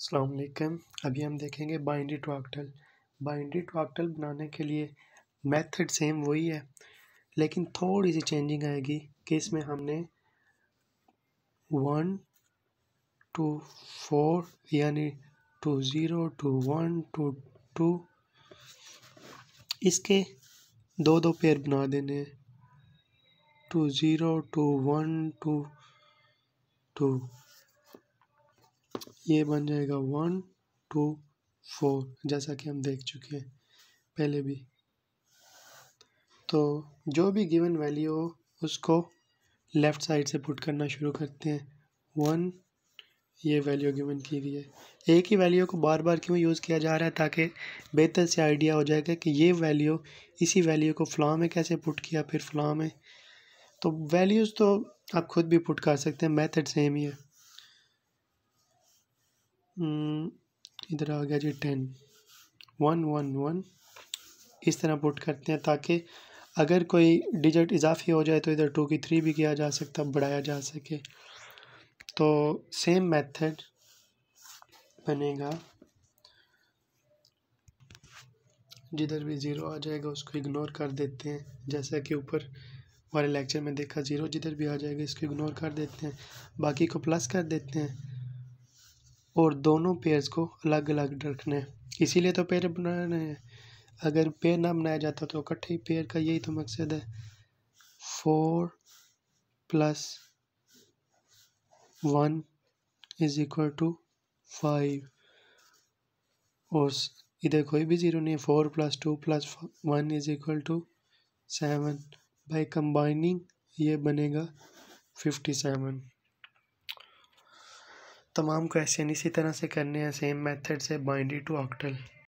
अल्लाम अभी हम देखेंगे बाइंडी ट्राक्टल बाइंडी ट्राक्टल बनाने के लिए मेथड सेम वही है लेकिन थोड़ी सी चेंजिंग आएगी कि इसमें हमने वन टू फोर यानी two zero two one two two इसके दो दो पेयर बना देने two zero two one two two ये बन जाएगा वन टू फोर जैसा कि हम देख चुके हैं पहले भी तो जो भी गिवन वैल्यू हो उसको लेफ़्ट साइड से पुट करना शुरू करते हैं वन ये वैल्यू गिवन की गई है एक ही वैल्यू को बार बार क्यों यूज़ किया जा रहा है ताकि बेहतर से आइडिया हो जाएगा कि ये वैल्यू इसी वैल्यू को फ्लॉ में कैसे पुट किया फिर फ्लॉ में तो वैल्यूज़ तो आप खुद भी पुट कर सकते हैं मेथड सेम ही है हम्म, इधर आ गया जी टेन वन वन वन इस तरह पुट करते हैं ताकि अगर कोई डिजिट इजाफी हो जाए तो इधर टू की थ्री भी किया जा सकता बढ़ाया जा सके तो सेम मेथड बनेगा जिधर भी ज़ीरो आ जाएगा उसको इग्नोर कर देते हैं जैसा कि ऊपर वाले लेक्चर में देखा ज़ीरो जिधर भी आ जाएगा इसको इग्नोर कर देते हैं बाकी को प्लस कर देते हैं और दोनों पेयर्स को अलग अलग रखना है इसीलिए तो पेयर बनाना है अगर पेयर ना बनाया जाता तो इकट्ठे पेयर का यही तो मकसद है four plus one is equal to five और इधर कोई भी ज़ीरो नहीं है four plus two plus one is equal to seven by combining ये बनेगा फिफ्टी सेवन तमाम क्वेश्चन इसी तरह से करने हैं सेम मेथड से बाइंडी टू ऑक्टल